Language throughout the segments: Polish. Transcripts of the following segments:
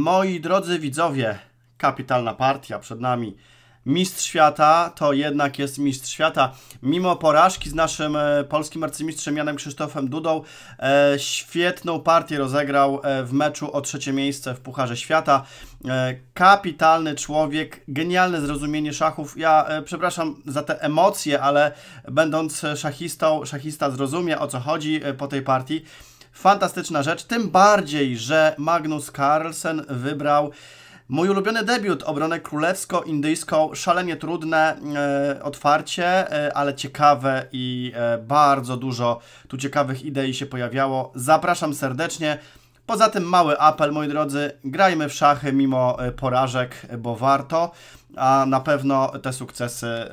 Moi drodzy widzowie, kapitalna partia przed nami. Mistrz świata to jednak jest mistrz świata. Mimo porażki z naszym e, polskim arcymistrzem Janem Krzysztofem Dudą, e, świetną partię rozegrał e, w meczu o trzecie miejsce w Pucharze Świata. kapitalny człowiek, genialne zrozumienie szachów. Ja przepraszam za te emocje, ale będąc szachistą, szachista zrozumie o co chodzi po tej partii. Fantastyczna rzecz, tym bardziej, że Magnus Carlsen wybrał Mój ulubiony debiut, obronę królewsko-indyjską, szalenie trudne e, otwarcie, e, ale ciekawe i e, bardzo dużo tu ciekawych idei się pojawiało. Zapraszam serdecznie. Poza tym mały apel, moi drodzy, grajmy w szachy mimo e, porażek, bo warto, a na pewno te sukcesy e,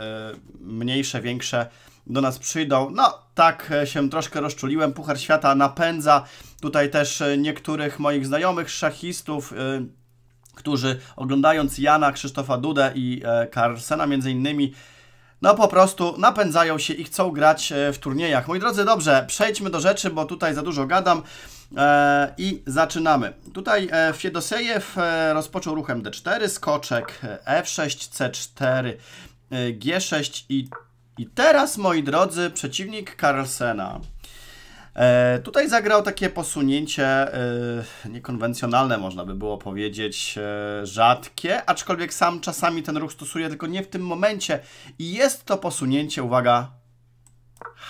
mniejsze, większe do nas przyjdą. No, tak e, się troszkę rozczuliłem. Puchar Świata napędza tutaj też e, niektórych moich znajomych szachistów, e, którzy oglądając Jana, Krzysztofa Dudę i Carlsena między innymi, no po prostu napędzają się i chcą grać w turniejach. Moi drodzy, dobrze, przejdźmy do rzeczy, bo tutaj za dużo gadam e, i zaczynamy. Tutaj Fiedosejew rozpoczął ruchem D4, skoczek F6, C4, G6 i i teraz, moi drodzy, przeciwnik Carlsena. E, tutaj zagrał takie posunięcie e, niekonwencjonalne, można by było powiedzieć, e, rzadkie, aczkolwiek sam czasami ten ruch stosuje, tylko nie w tym momencie. I jest to posunięcie, uwaga,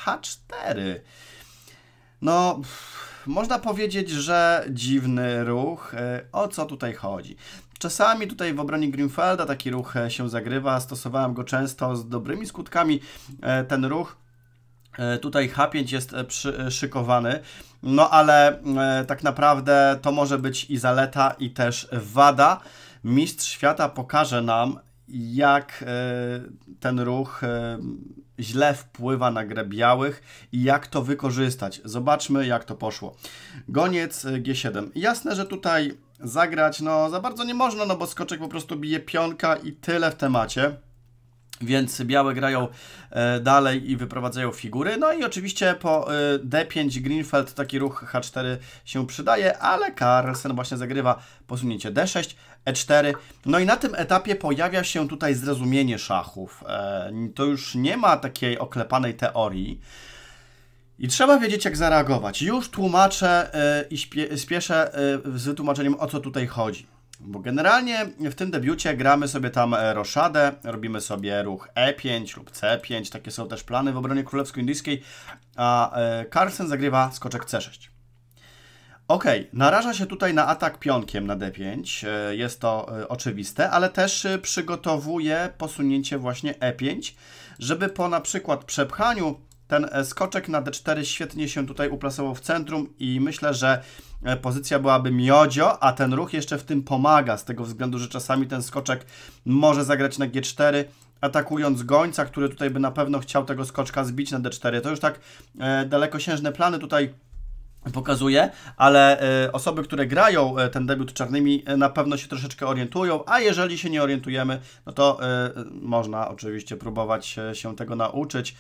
H4. No, pff, można powiedzieć, że dziwny ruch. E, o co tutaj chodzi? Czasami tutaj w obronie Greenfelda taki ruch e, się zagrywa, stosowałem go często z dobrymi skutkami. E, ten ruch e, Tutaj H5 jest szykowany, no ale tak naprawdę to może być i zaleta, i też wada. Mistrz świata pokaże nam, jak ten ruch źle wpływa na grę białych i jak to wykorzystać. Zobaczmy, jak to poszło. Goniec G7. Jasne, że tutaj zagrać. No za bardzo nie można, no bo skoczek po prostu bije pionka i tyle w temacie. Więc białe grają e, dalej i wyprowadzają figury. No i oczywiście po e, D5 Greenfeld taki ruch H4 się przydaje, ale Carlsen właśnie zagrywa posunięcie D6, E4. No i na tym etapie pojawia się tutaj zrozumienie szachów. E, to już nie ma takiej oklepanej teorii. I trzeba wiedzieć, jak zareagować. Już tłumaczę e, i spieszę e, z wytłumaczeniem, o co tutaj chodzi. Bo generalnie w tym debiucie gramy sobie tam e, roszadę, robimy sobie ruch E5 lub C5, takie są też plany w obronie królewsko-indyjskiej, a Carlsen zagrywa skoczek C6. Ok, naraża się tutaj na atak pionkiem na D5, jest to oczywiste, ale też przygotowuje posunięcie właśnie E5, żeby po na przykład przepchaniu ten e, skoczek na D4 świetnie się tutaj uplasował w centrum i myślę, że e, pozycja byłaby miodzio, a ten ruch jeszcze w tym pomaga, z tego względu, że czasami ten skoczek może zagrać na G4, atakując gońca, który tutaj by na pewno chciał tego skoczka zbić na D4. To już tak e, dalekosiężne plany tutaj pokazuje, ale e, osoby, które grają e, ten debiut czarnymi e, na pewno się troszeczkę orientują, a jeżeli się nie orientujemy, no to można oczywiście próbować się tego nauczyć.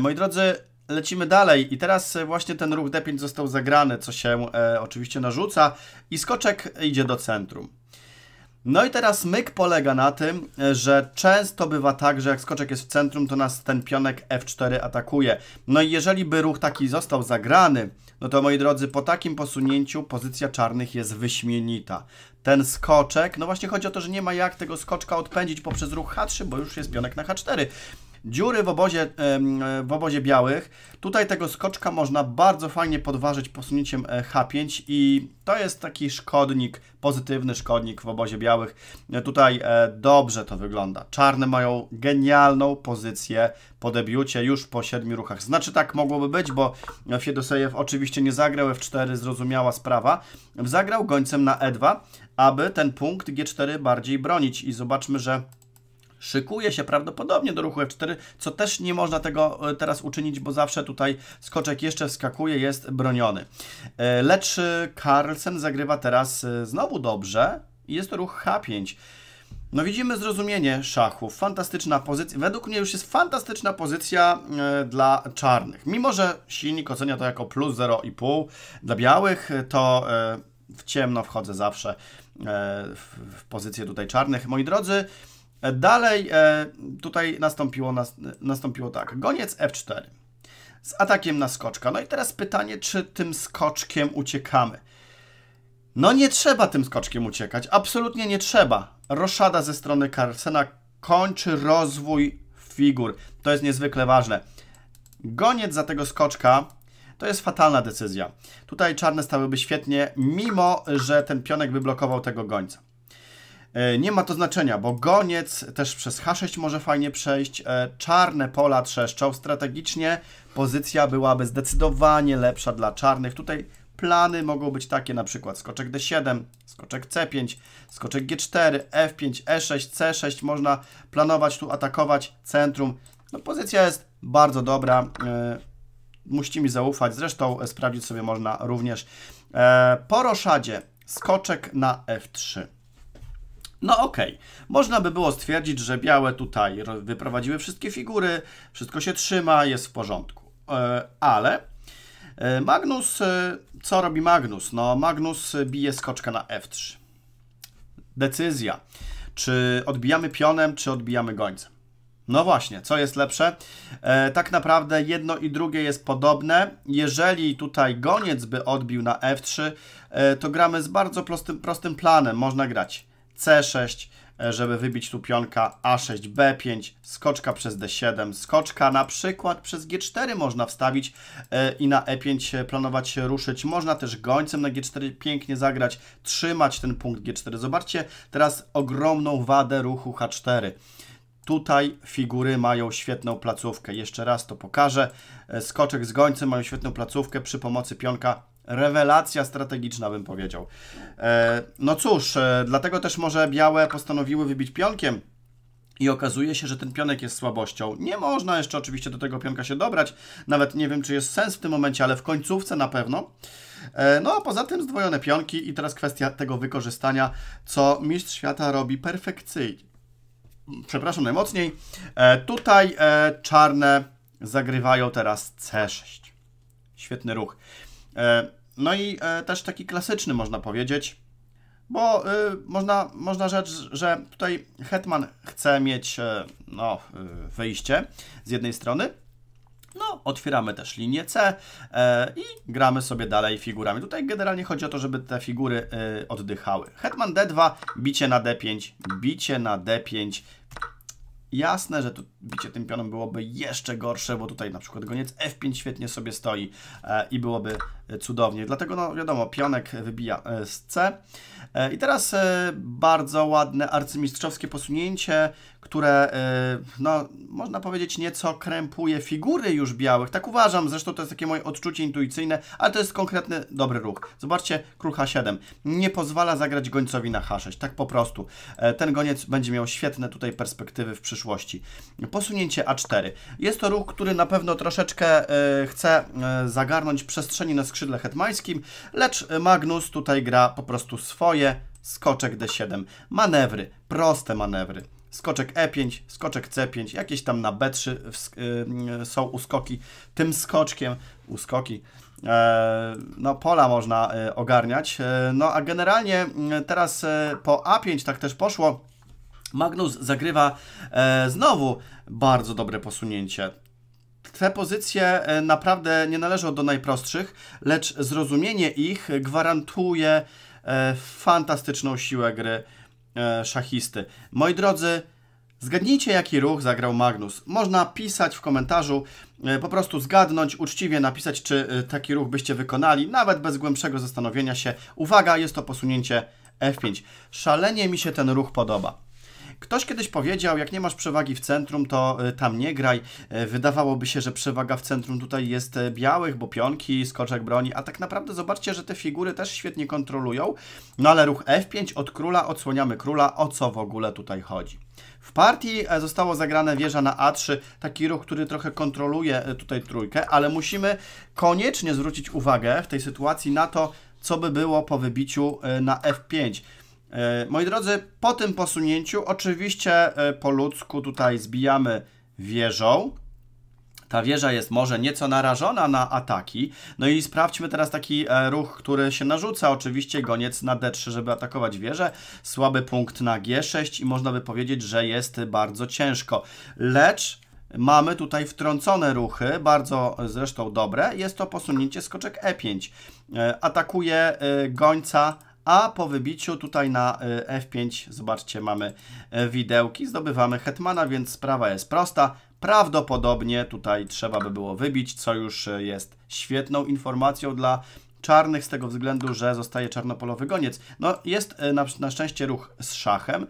Moi drodzy, Lecimy dalej i teraz właśnie ten ruch D5 został zagrany, co się oczywiście narzuca i skoczek idzie do centrum. No i teraz myk polega na tym, że często bywa tak, że jak skoczek jest w centrum, to nas ten pionek F4 atakuje. No i jeżeli by ruch taki został zagrany, no to moi drodzy, po takim posunięciu pozycja czarnych jest wyśmienita. Ten skoczek, no właśnie chodzi o to, że nie ma jak tego skoczka odpędzić poprzez ruch H3, bo już jest pionek na H4. Dziury w obozie, w obozie białych. Tutaj tego skoczka można bardzo fajnie podważyć posunięciem e, H5 i to jest taki szkodnik, pozytywny szkodnik w obozie białych. E, tutaj e, dobrze to wygląda. Czarne mają genialną pozycję po debiucie już po siedmiu ruchach. Znaczy tak mogłoby być, bo Fiedosejew oczywiście nie zagrał F4, zrozumiała sprawa. Zagrał gońcem na E2, aby ten punkt G4 bardziej bronić i zobaczmy, że szykuje się prawdopodobnie do ruchu F4, co też nie można tego e, teraz uczynić, bo zawsze tutaj skoczek jeszcze wskakuje, jest broniony. E, lecz e, Carlsen zagrywa teraz znowu dobrze i jest to ruch H5. No widzimy zrozumienie szachów, fantastyczna pozycja, według mnie już jest fantastyczna pozycja dla czarnych. Mimo, że silnik ocenia to jako plus 0,5 dla białych, to w ciemno wchodzę zawsze w pozycję tutaj czarnych. Moi drodzy, E, dalej e, tutaj nastąpiło, nastąpiło tak. Goniec F4 z atakiem na skoczka. No i teraz pytanie, czy tym skoczkiem uciekamy. No nie trzeba tym skoczkiem uciekać. Absolutnie nie trzeba. Roszada ze strony Carlsena kończy rozwój figur. To jest niezwykle ważne. Goniec za tego skoczka to jest fatalna decyzja. Tutaj czarne stałyby świetnie, mimo że ten pionek by blokował tego gońca. E, nie ma to znaczenia, bo goniec też przez H6 może fajnie przejść. E, Czarne pola trzeszczą. Strategicznie pozycja byłaby zdecydowanie lepsza dla czarnych. Tutaj plany mogą być takie na przykład skoczek D7, skoczek C5, skoczek G4, F5, E6, C6. Można planować tu, atakować centrum. No, pozycja jest bardzo dobra. E, musi mi zaufać. Zresztą sprawdzić sobie można również. Po roszadzie skoczek na F3. No okej, okay. można by było stwierdzić, że białe tutaj wyprowadziły wszystkie figury, wszystko się trzyma, jest w porządku. E, ale e, Magnus, e, co robi Magnus? No Magnus bije skoczkę na F3. Decyzja, czy odbijamy pionem, czy odbijamy gońcem. No właśnie, co jest lepsze? E, tak naprawdę jedno i drugie jest podobne. Jeżeli tutaj goniec by odbił na F3, e, to gramy z bardzo prostym, prostym planem. Można grać C6, e, żeby wybić tu pionka A6, B5, skoczka przez D7, skoczka na przykład przez G4 można wstawić e, i na E5 planować ruszyć. Można też gońcem na G4 pięknie zagrać, trzymać ten punkt G4. Zobaczcie teraz ogromną wadę ruchu H4. Tutaj figury mają świetną placówkę. Jeszcze raz to pokażę. E, skoczek z gońcem mają świetną placówkę przy pomocy pionka Rewelacja strategiczna, bym powiedział. E, no cóż, e, dlatego też może białe postanowiły wybić pionkiem. I okazuje się, że ten pionek jest słabością. Nie można jeszcze oczywiście do tego pionka się dobrać. Nawet nie wiem, czy jest sens w tym momencie, ale w końcówce na pewno. E, no a poza tym zdwojone pionki i teraz kwestia tego wykorzystania, co mistrz świata robi perfekcyjnie. Przepraszam najmocniej. E, tutaj e, czarne zagrywają teraz C6. Świetny ruch. E, no i e, też taki klasyczny można powiedzieć, bo y, można, można rzec, że tutaj Hetman chce mieć e, no, e, wyjście z jednej strony, no, otwieramy też linię C e, i gramy sobie dalej figurami. Tutaj generalnie chodzi o to, żeby te figury e, oddychały. Hetman D2, bicie na D5, bicie na D5. Jasne, że tu bicie tym pionem byłoby jeszcze gorsze, bo tutaj na przykład goniec F5 świetnie sobie stoi e, i byłoby e, cudownie. Dlatego no wiadomo, pionek wybija e, z C. I teraz bardzo ładne arcymistrzowskie posunięcie, które no, można powiedzieć nieco krępuje figury już białych. Tak uważam, zresztą to jest takie moje odczucie intuicyjne, ale to jest konkretny dobry ruch. Zobaczcie, król H7 nie pozwala zagrać gońcowi na H6, tak po prostu. Ten goniec będzie miał świetne tutaj perspektywy w przyszłości posunięcie A4. Jest to ruch, który na pewno troszeczkę e, chce e, zagarnąć przestrzeni na skrzydle hetmańskim, lecz e, Magnus tutaj gra po prostu swoje, skoczek D7, manewry, proste manewry skoczek E5, skoczek C5, jakieś tam na B3 są uskoki. Tym skoczkiem, uskoki, no pola można ogarniać. no a generalnie teraz po A5 tak też poszło. Magnus zagrywa e, znowu bardzo dobre posunięcie. Te pozycje e, naprawdę nie należą do najprostszych, lecz zrozumienie ich gwarantuje e, fantastyczną siłę gry e, szachisty. Moi drodzy, Zgadnijcie, jaki ruch zagrał Magnus. Można pisać w komentarzu, e, po prostu zgadnąć, uczciwie napisać, czy e, taki ruch byście wykonali, nawet bez głębszego zastanowienia się. Uwaga, jest to posunięcie F5. Szalenie mi się ten ruch podoba. Ktoś kiedyś powiedział, jak nie masz przewagi w centrum, to y, tam nie graj. E, wydawałoby się, że przewaga w centrum tutaj jest e, białych, bo pionki, skoczek broni, a tak naprawdę zobaczcie, że te figury też świetnie kontrolują. No ale ruch F5 od króla, odsłaniamy króla, o co w ogóle tutaj chodzi. W partii e, zostało zagrane wieża na A3, taki ruch, który trochę kontroluje tutaj trójkę, ale musimy koniecznie zwrócić uwagę w tej sytuacji na to, co by było po wybiciu na F5. E, moi drodzy, po tym posunięciu, oczywiście e, po ludzku tutaj zbijamy wieżą. Ta wieża jest może nieco narażona na ataki. No i sprawdźmy teraz taki e, ruch, który się narzuca. Oczywiście goniec na D3, żeby atakować wieżę. Słaby punkt na G6 i można by powiedzieć, że jest bardzo ciężko. Lecz mamy tutaj wtrącone ruchy, bardzo zresztą dobre. Jest to posunięcie skoczek E5. Atakuje gońca a po wybiciu tutaj na e, F5, zobaczcie, mamy e, widełki, zdobywamy hetmana, więc sprawa jest prosta. Prawdopodobnie tutaj trzeba by było wybić, co już e, jest świetną informacją dla czarnych z tego względu, że zostaje czarnopolowy goniec. No jest na, na szczęście ruch z szachem,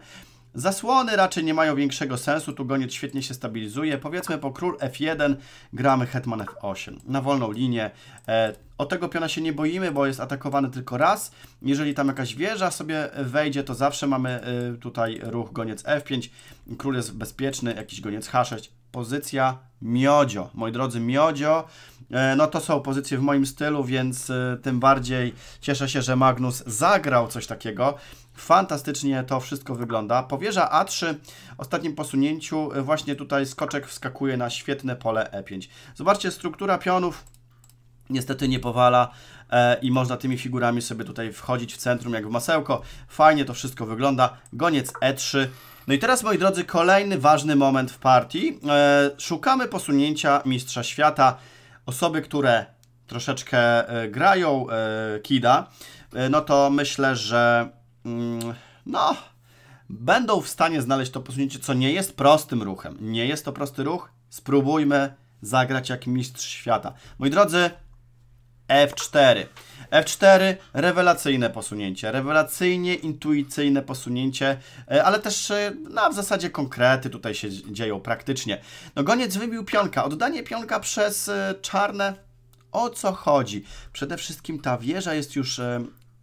Zasłony raczej nie mają większego sensu, tu goniec świetnie się stabilizuje. Powiedzmy po król f1 gramy hetman f8 na wolną linię. E, o tego piona się nie boimy, bo jest atakowany tylko raz. Jeżeli tam jakaś wieża sobie wejdzie, to zawsze mamy e, tutaj ruch goniec f5. Król jest bezpieczny, jakiś goniec h6. Pozycja miodzio. Moi drodzy, miodzio. E, no to są pozycje w moim stylu, więc e, tym bardziej cieszę się, że Magnus zagrał coś takiego. Fantastycznie to wszystko wygląda. Powierza A3 ostatnim posunięciu. E, właśnie tutaj skoczek wskakuje na świetne pole E5. Zobaczcie, struktura pionów niestety nie powala e, i można tymi figurami sobie tutaj wchodzić w centrum jak w masełko. Fajnie to wszystko wygląda. Goniec E3. No i teraz, moi drodzy, kolejny ważny moment w partii. E, szukamy posunięcia Mistrza Świata. Osoby, które troszeczkę grają kida, no to myślę, że Mm, no, będą w stanie znaleźć to posunięcie, co nie jest prostym ruchem. Nie jest to prosty ruch. Spróbujmy zagrać jak mistrz świata. Moi drodzy, F4. F4 rewelacyjne posunięcie, rewelacyjnie intuicyjne posunięcie, e, ale też e, no, w zasadzie konkrety tutaj się dzieją praktycznie. No goniec wybił pionka, oddanie pionka przez e, czarne. O co chodzi? Przede wszystkim ta wieża jest już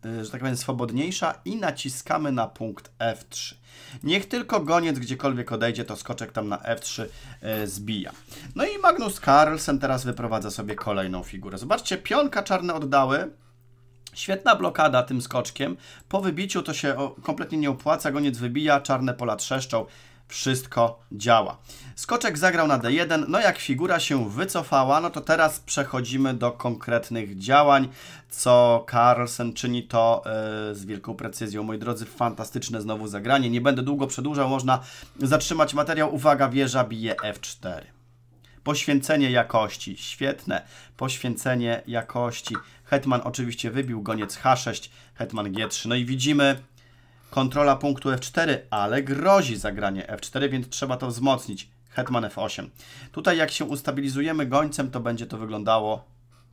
Y, że tak powiem, swobodniejsza i naciskamy na punkt F3. Niech tylko goniec gdziekolwiek odejdzie, to skoczek tam na F3 y, zbija. No i Magnus Carlsen teraz wyprowadza sobie kolejną figurę. Zobaczcie, pionka czarne oddały. Świetna blokada tym skoczkiem. Po wybiciu to się kompletnie nie opłaca, goniec wybija, czarne pola trzeszczą wszystko działa. Skoczek zagrał na D1, no jak figura się wycofała, no to teraz przechodzimy do konkretnych działań, co Carlsen czyni to yy, z wielką precyzją. Moi drodzy, fantastyczne znowu zagranie, nie będę długo przedłużał, można zatrzymać materiał. Uwaga, wieża bije F4. Poświęcenie jakości, świetne, poświęcenie jakości. Hetman oczywiście wybił, goniec H6, Hetman G3. No i widzimy kontrola punktu F4, ale grozi zagranie F4, więc trzeba to wzmocnić. Hetman F8. Tutaj jak się ustabilizujemy gońcem, to będzie to wyglądało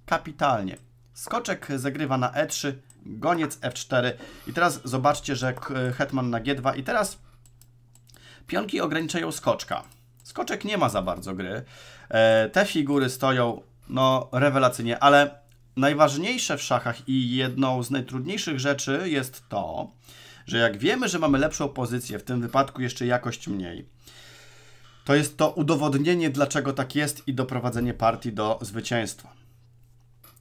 kapitalnie. Skoczek zagrywa na E3, goniec F4 i teraz zobaczcie, że hetman na G2 i teraz pionki ograniczają skoczka. Skoczek nie ma za bardzo gry. E, te figury stoją no rewelacyjnie, ale najważniejsze w szachach i jedną z najtrudniejszych rzeczy jest to, że jak wiemy, że mamy lepszą pozycję, w tym wypadku jeszcze jakość mniej, to jest to udowodnienie, dlaczego tak jest i doprowadzenie partii do zwycięstwa.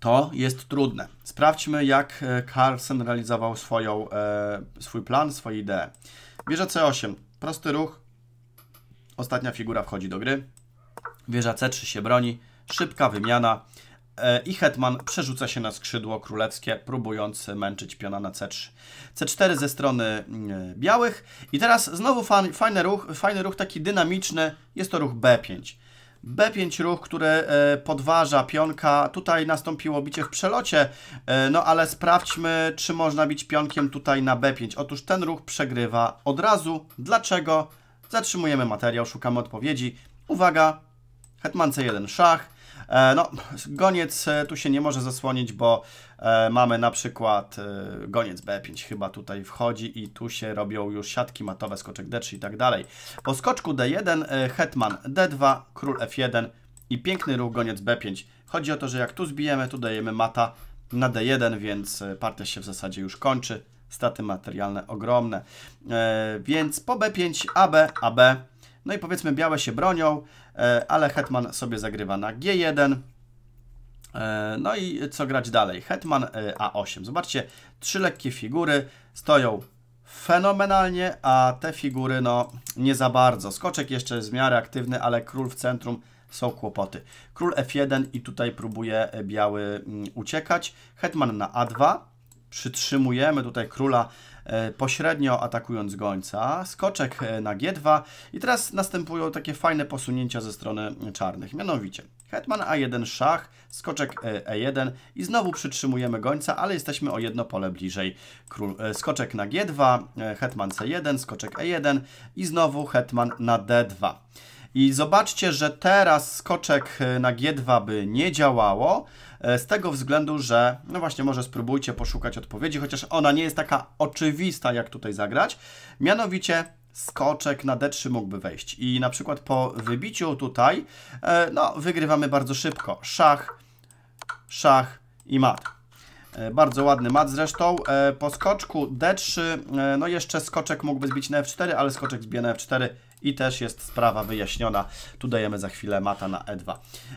To jest trudne. Sprawdźmy, jak e, Carlsen realizował swoją, e, swój plan, swoje idee. Wieża C8, prosty ruch. Ostatnia figura wchodzi do gry. Wieża C3 się broni. Szybka wymiana. E, i hetman przerzuca się na skrzydło królewskie, próbując męczyć piona na C3. C4 ze strony mm, e, białych. I teraz znowu fan, fajny ruch, fajny ruch taki dynamiczny, jest to ruch B5. B5 ruch, który e, podważa pionka. Tutaj nastąpiło bicie w przelocie, no ale sprawdźmy, czy można bić pionkiem tutaj na B5. Otóż ten ruch przegrywa od razu. Dlaczego? Zatrzymujemy materiał, szukamy odpowiedzi. Uwaga, hetman C1 szach, E, no, goniec e, tu się nie może zasłonić, bo e, mamy na przykład goniec B5 chyba tutaj wchodzi i tu się robią już siatki matowe, skoczek D3 i tak dalej. Po skoczku D1 hetman D2, król F1 i piękny ruch goniec B5. Chodzi o to, że jak tu zbijemy, tu dajemy mata na D1, więc partia się w zasadzie już kończy. Staty materialne ogromne. Więc po B5 AB, AB. No i powiedzmy białe się bronią. E, ale hetman sobie zagrywa na g1. E, no i co grać dalej? Hetman e, a8. Zobaczcie, trzy lekkie figury stoją fenomenalnie, a te figury no nie za bardzo. Skoczek jeszcze jest w miarę aktywny, ale król w centrum są kłopoty. Król f1 i tutaj próbuje biały mm, uciekać. Hetman na a2. Przytrzymujemy tutaj króla E, pośrednio atakując gońca, skoczek e, na G2 i teraz następują takie fajne posunięcia ze strony czarnych, mianowicie hetman A1 szach, skoczek E1 e i znowu przytrzymujemy gońca, ale jesteśmy o jedno pole bliżej. Król, skoczek na G2, hetman C1, skoczek E1 i znowu hetman na D2. I zobaczcie, że teraz skoczek e, na G2 by nie działało, e, z tego względu, że no właśnie może spróbujcie poszukać odpowiedzi, chociaż ona nie jest taka oczywista, jak tutaj zagrać. Mianowicie skoczek na D3 mógłby wejść i na przykład po wybiciu tutaj e, no wygrywamy bardzo szybko. Szach, szach i mat. Bardzo ładny mat zresztą. Po skoczku D3, no jeszcze skoczek mógłby zbić na F4, ale skoczek zbije na F4 i też jest sprawa wyjaśniona. Tu dajemy za chwilę mata na E2.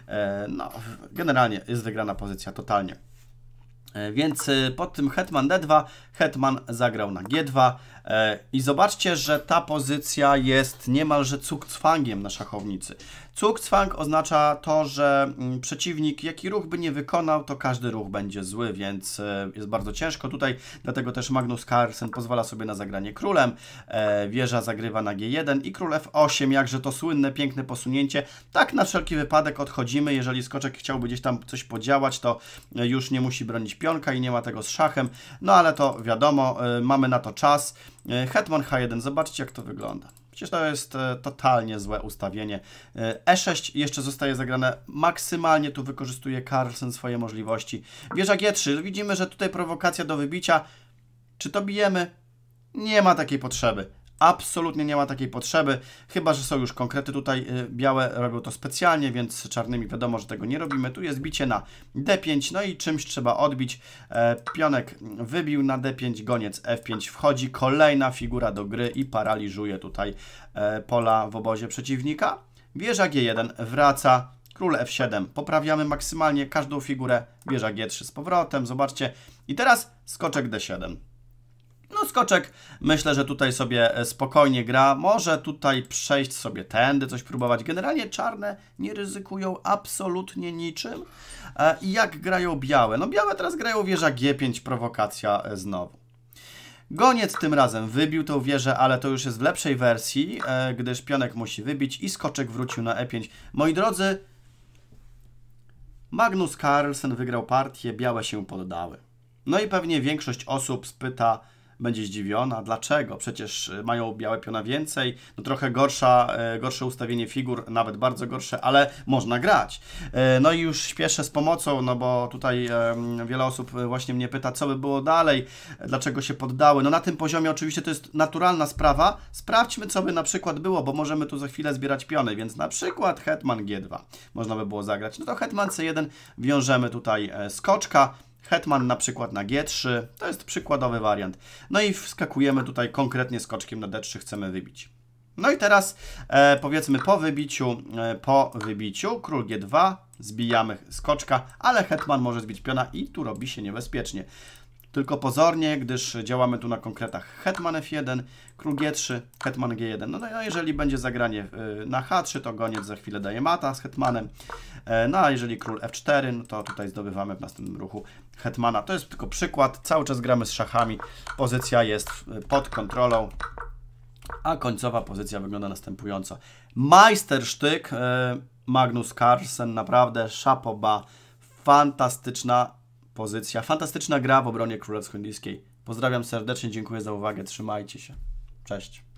E, no, generalnie jest wygrana pozycja totalnie. E, więc e, pod tym hetman D2 hetman zagrał na G2, E, I zobaczcie, że ta pozycja jest niemalże cukcwangiem na szachownicy. Cukcwang oznacza to, że mm, przeciwnik jaki ruch by nie wykonał, to każdy ruch będzie zły, więc e, jest bardzo ciężko tutaj, dlatego też Magnus Carlsen pozwala sobie na zagranie królem. E, wieża zagrywa na G1 i król F8, jakże to słynne, piękne posunięcie. Tak na wszelki wypadek odchodzimy, jeżeli skoczek chciałby gdzieś tam coś podziałać, to już nie musi bronić pionka i nie ma tego z szachem, no ale to wiadomo, mamy na to czas. E, Hetman H1, zobaczcie jak to wygląda. Przecież to jest e, totalnie złe ustawienie. E6 e jeszcze zostaje zagrane maksymalnie, tu wykorzystuje Carlsen swoje możliwości. Wieża G3, widzimy, że tutaj prowokacja do wybicia. Czy to bijemy? Nie ma takiej potrzeby. Absolutnie nie ma takiej potrzeby, chyba że są już konkrety tutaj y, białe, robią to specjalnie, więc czarnymi wiadomo, że tego nie robimy. Tu jest bicie na D5, no i czymś trzeba odbić. E, Pionek wybił na D5, goniec F5 wchodzi, kolejna figura do gry i paraliżuje tutaj e, pola w obozie przeciwnika. Wieża G1 wraca, król F7, poprawiamy maksymalnie każdą figurę, wieża G3 z powrotem, zobaczcie. I teraz skoczek D7. No skoczek myślę, że tutaj sobie e, spokojnie gra. Może tutaj przejść sobie tędy, coś próbować. Generalnie czarne nie ryzykują absolutnie niczym. E, I jak grają białe? No białe teraz grają wieża G5, prowokacja e, znowu. Goniec tym razem wybił tą wieżę, ale to już jest w lepszej wersji, gdyż pionek musi wybić i skoczek wrócił na E5. Moi drodzy, Magnus Carlsen wygrał partię, białe się poddały. No i pewnie większość osób spyta, będzie zdziwiona. Dlaczego? Przecież y, mają białe piona więcej, no trochę gorsza, e, gorsze ustawienie figur, nawet bardzo gorsze, ale można grać. E, no i już śpieszę z pomocą, no bo tutaj wiele osób e, właśnie mnie pyta, co by było dalej, dlaczego się poddały. No na tym poziomie oczywiście to jest naturalna sprawa. Sprawdźmy, co by na przykład było, bo możemy tu za chwilę zbierać piony, więc na przykład hetman g2 można by było zagrać. No to hetman c1 wiążemy tutaj skoczka, Hetman na przykład na G3, to jest przykładowy wariant. No i wskakujemy tutaj konkretnie skoczkiem na D3, chcemy wybić. No i teraz e, powiedzmy po wybiciu, e, po wybiciu król G2, zbijamy skoczka, ale hetman może zbić piona i tu robi się niebezpiecznie. Tylko pozornie, gdyż działamy tu na konkretach hetman F1, król G3, hetman G1. No, no jeżeli będzie zagranie e, na H3, to goniec za chwilę daje mata z hetmanem. E, no a jeżeli król f4, no to tutaj zdobywamy w następnym ruchu hetmana. To jest tylko przykład. Cały czas gramy z szachami. Pozycja jest e, pod kontrolą. A końcowa pozycja wygląda następująco. Majstersztyk e, Magnus Carlsen, naprawdę szapoba, fantastyczna pozycja, fantastyczna gra w obronie królewsko-indyjskiej. Pozdrawiam serdecznie, dziękuję za uwagę, trzymajcie się. Cześć.